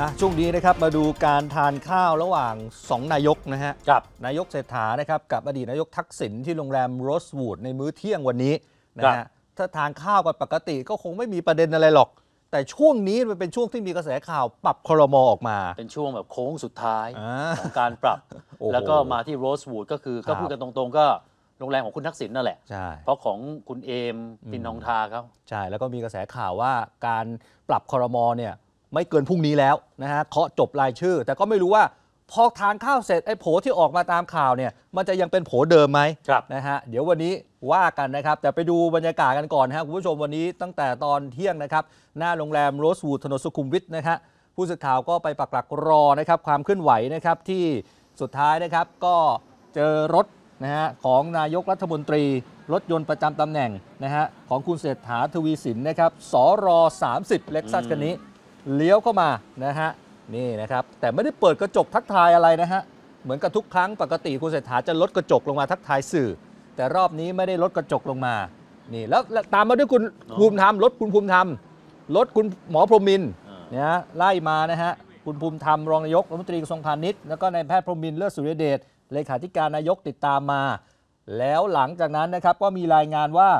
อ่ะช่วงนี้นะครับมาดูการทานข้าวระหว่าง 2 นายกนะฮะกับนายกเศรษฐานะครับกับอดีตนายกทักษิณที่โรงแรมโรสวูดในมื้อเที่ยงวันนี้นะฮะถ้าทานข้าวกันปกติก็คงไม่มีประเด็นอะไรหรอก แต่ช่วงนี้มันเป็นช่วงที่มีกระแสข่าวปรับคอรมอออกมา เป็นช่วงแบบโค้งสุดท้ายของการปรับแล้วก็มาที่โรสวูดก็คือก็พูดกันตรงๆก็โรงแรมของคุณทักษิณนั่นแหละเพราะของคุณเอมปินนองทาเขาใช่แล้วก็มีกระแสข่าวว่าการปรับคอรมอเนี่ยไม่เกินพรุ่งนี้แล้วนะฮะ เคาะจบรายชื่อ แต่ก็ไม่รู้ว่าพอทานข้าวเสร็จ ไอ้โผที่ออกมาตามข่าวเนี่ย มันจะยังเป็นโผเดิมไหมนะฮะ เดี๋ยววันนี้ว่ากันนะครับ แต่ไปดูบรรยากาศกันก่อนนะฮะคุณผู้ชมวันนี้ตั้งแต่ตอนเที่ยงนะครับ หน้าโรงแรมโรสวูดถนนสุขุมวิทนะฮะ ผู้สื่อข่าวก็ไปปักหลักรอนะครับความเคลื่อนไหวนะครับที่สุดท้ายนะครับก็เจอรถนะฮะของนายกรัฐมนตรี รถยนต์ประจำตำแหน่งนะฮะของคุณเศรษฐาทวีสินนะครับ สร30เล็กซัสคันนี้เลี้ยวเข้ามานะฮะนี่นะครับแต่ไม่ได้เปิดกระจกทักทายอะไรนะฮะเหมือนกับทุกครั้งปกติคุณเศรษฐาจะลดกระจกลงมาทักทายสื่อ แต่รอบนี้ไม่ได้ลดกระจกลงมานี่แล้วตามมาด้วยคุณภูมิธรรมลดคุณภูมิธรรมลดคุณหมอพรหมินเนี่ยไล่มานะฮะคุณภูมิธรรมรองนายกรัฐมนตรีกระทรวงพาณิชย์แล้วก็นายแพทย์พรหมินเลิศสุริเดชเลขาธิการนายกติดตามมา แล้วหลังจากนั้นนะครับก็มีรายงานว่า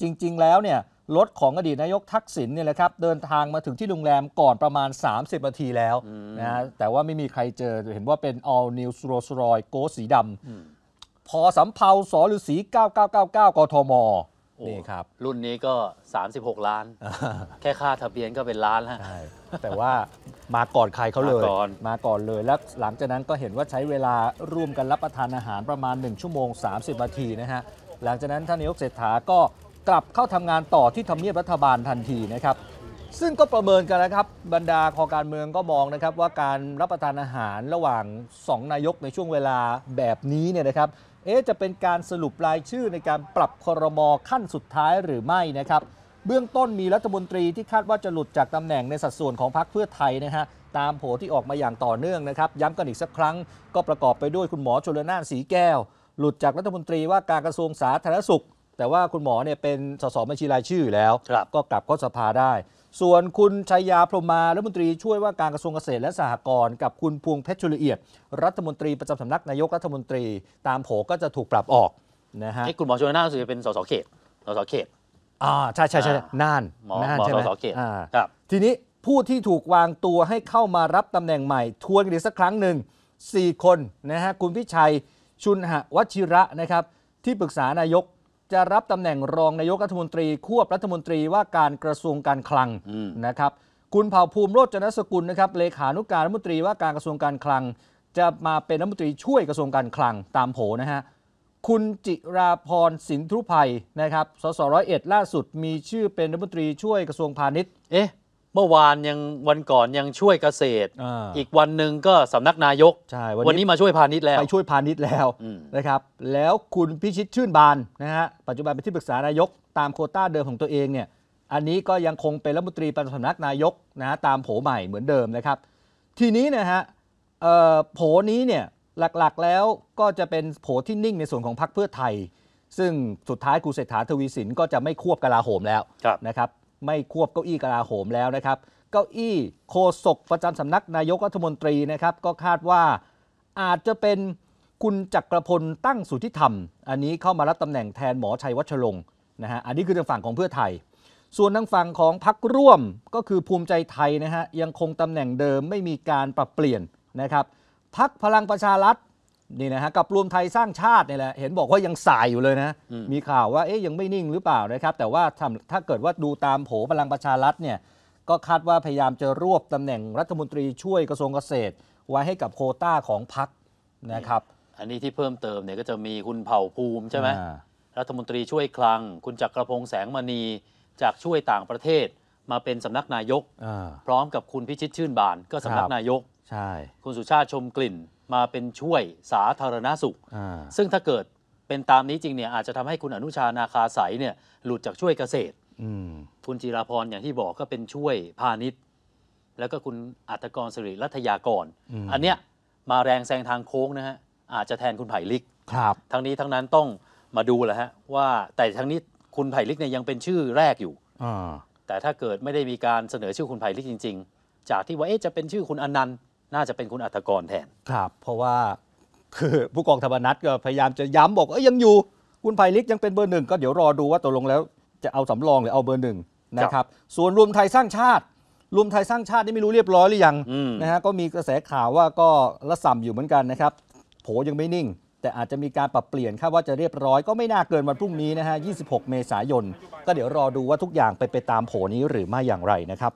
จริงๆแล้วเนี่ยรถของอดีตนายกทักษิณเนี่ยแหละครับเดินทางมาถึงที่โรงแรมก่อนประมาณ 30นาทีแล้วนะแต่ว่าไม่มีใครเจอเห็นว่าเป็น all new Rolls Royce โกสีดำพอสำเภาสออสี9999 กทมนี่ครับรุ่นนี้ก็ 36 ล้าน แค่ค่าทะเบียนก็เป็นล้านแล้วแต่ว่ามาก่อนใครเขาเลย มาก่อนเลยแล้วหลังจากนั้นก็เห็นว่าใช้เวลาร่วมกันรับประทานอาหารประมาณ1ชั่วโมง 30นาทีนะฮะหลังจากนั้นท่านนายกเศรษฐาก็กลับเข้าทำงานต่อที่ทำเนียบรัฐบาลทันทีนะครับ ซึ่งก็ประเมินกันนะครับ บรรดาคอการเมืองก็มองนะครับ ว่าการรับประทานอาหารระหว่าง 2 นายกในช่วงเวลาแบบนี้เนี่ยนะครับ เอ๊จะเป็นการสรุปรายชื่อในการปรับคอรมอขั้นสุดท้ายหรือไม่นะครับ เบื้องต้นมีรัฐมนตรีที่คาดว่าจะหลุดจากตำแหน่งในสัดส่วนของพรรคเพื่อไทยนะฮะตามโผที่ออกมาอย่างต่อเนื่องนะครับย้ำกันอีกสักครั้ง ก็ประกอบไปด้วยคุณหมอชลนานสีแก้ว หลุดจากรัฐมนตรีว่าการกระทรวงสาธารณสุขแต่ว่าคุณหมอเนี่ยเป็นสสบัญชีรายชื่ออยู่แล้วก็กลับเข้าสภาได้ ส่วนคุณชัยยาพรมมารัฐมนตรีช่วยว่าการกระทรวงเกษตรและสหกรณ์กับคุณพวงเพชรชุลเอียด รัฐมนตรีประจำสำนักนายกรัฐมนตรีตามโผก็จะถูกปรับออกนะฮะคุณหมอชวน่าดจะเป็นสสเขต สสเขต อ่าใช่ใช่ใช่น่านหมอสสเขตครับ ทีนี้ผู้ที่ถูกวางตัวให้เข้ามารับตำแหน่งใหม่ทวนกันอีกสักครั้งหนึ่ง4 คนนะฮะคุณพิชัยชุนหะวัชิระนะครับที่ปรึกษานายกจะรับตำแหน่งรองนายกรัฐมนตรี ควบรัฐมนตรีว่าการกระทรวงการคลังนะครับ คุณเผ่าภูมิโรจนสกุลนะครับเลขานุการรัฐมนตรีว่าการกระทรวงการคลัง จะมาเป็นรัฐมนตรีช่วยกระทรวงการคลังตามโผนะฮะคุณจิราพรสินทุพัยนะครับสสร้อยเอ็ดล่าสุดมีชื่อเป็นรัฐมนตรีช่วยกระทรวงพาณิชย์เอ๊ะเมื่อวานยังวันก่อนยังช่วยเกษตร อีกวันหนึ่งก็สำนักนายกใช่วันนี้มาช่วยพาณิชย์แล้วไปช่วยพาณิชย์แล้วนะครับ แล้วคุณพิชิตชื่นบานนะฮะปัจจุบันเป็นที่ปรึกษานายกตามโคต้าเดิมของตัวเองเนี่ยอันนี้ก็ยังคงเป็นรัฐมนตรีประจำสำนักนายกนะตามโผใหม่เหมือนเดิมนะครับ ทีนี้นะฮะโผนี้เนี่ยหลักๆแล้วก็จะเป็นโผที่นิ่งในส่วนของพรรคเพื่อไทย ซึ่งสุดท้ายกูเศรษฐาทวีสิน ก็จะไม่ควบกลาโหมแล้วนะครับไม่ควบเก้าอี้กลาโหมแล้วนะครับ เก้าอี้โคศกประจำสำนักนายกรัฐมนตรีนะครับก็คาดว่าอาจจะเป็นคุณจักรพลตั้งสุทธิธรรมอันนี้เข้ามารับตำแหน่งแทนหมอชัยวัชรงค์นะฮะอันนี้คือทางฝั่งของเพื่อไทย ส่วนทางฝั่งของพักร่วมก็คือภูมิใจไทยนะฮะยังคงตำแหน่งเดิมไม่มีการปรับเปลี่ยนนะครับพักพลังประชารัฐนี่นะฮะกับรวมไทยสร้างชาตินี่แหละเห็นบอกว่ายังสายอยู่เลยนะมีข่าวว่าเอ๊ยยังไม่นิ่งหรือเปล่านะครับแต่ว่าถ้าเกิดว่าดูตามโผพลังประชารัฐเนี่ยก็คาดว่าพยายามจะรวบตำแหน่งรัฐมนตรีช่วยกระทรวงเกษตร ไว้ให้กับโคต้าของพรรคนะครับอันนี้ที่เพิ่มเติมเนี่ยก็จะมีคุณเผ่าภูมิใช่ไหมรัฐมนตรีช่วยคลัง คุณจักรพงษ์แสงมณีจากช่วยต่างประเทศมาเป็นสำนักนายกพร้อมกับคุณพิชิตชื่นบานก็สำนักนายกใช่คุณสุชาติชมกลิ่นมาเป็นช่วยสาธารณาสุขซึ่งถ้าเกิดเป็นตามนี้จริงเนี่ยอาจจะทำให้คุณอนุชานาคาสายเนี่ยหลุดจากช่วยเกษตรคุณจิราพรอย่างที่บอกก็เป็นช่วยพาณิชย์ แล้วก็คุณอัตกรสิริรัตยากรออันเนี้ยมาแรงแซงทางโค้งนะฮะอาจจะแทนคุณไผ่ลิก ครับ ทั้งนี้ทั้งนั้นต้องมาดูแหละฮะว่าแต่ทั้งนี้คุณไผ่ลิกเนี่ยยังเป็นชื่อแรกอยู่อแต่ถ้าเกิดไม่ได้มีการเสนอชื่อคุณไผ่ลิกจริง ๆ จากที่ว่าเอ๊ะจะเป็นชื่อคุณอนันต์น่าจะเป็นคุณอัธกรแทนครับ เพราะว่าคือผู้กองธรรมนัฐก็พยายามจะย้ำบอกเอ้ยยังอยู่คุณไพลิกยังเป็นเบอร์หนึ่งก็เดี๋ยวรอดูว่าตกลงแล้วจะเอาสำรองหรือเอาเบอร์หนึ่งนะครับส่วนรวมไทยสร้างชาติ รวมไทยสร้างชาตินี่ไม่รู้เรียบร้อยหรือยังนะฮะก็มีกระแสข่าวว่าก็ระส่ำอยู่เหมือนกันนะครับโผยังไม่นิ่ง แต่อาจจะมีการปรับเปลี่ยนคาดว่าจะเรียบร้อยก็ไม่น่าเกินวันพรุ่งนี้นะฮะ 26 เมษายนก็เดี๋ยวรอดูว่าทุกอย่างไปไปตามโผนี้หรือไม่อย่างไรนะครับ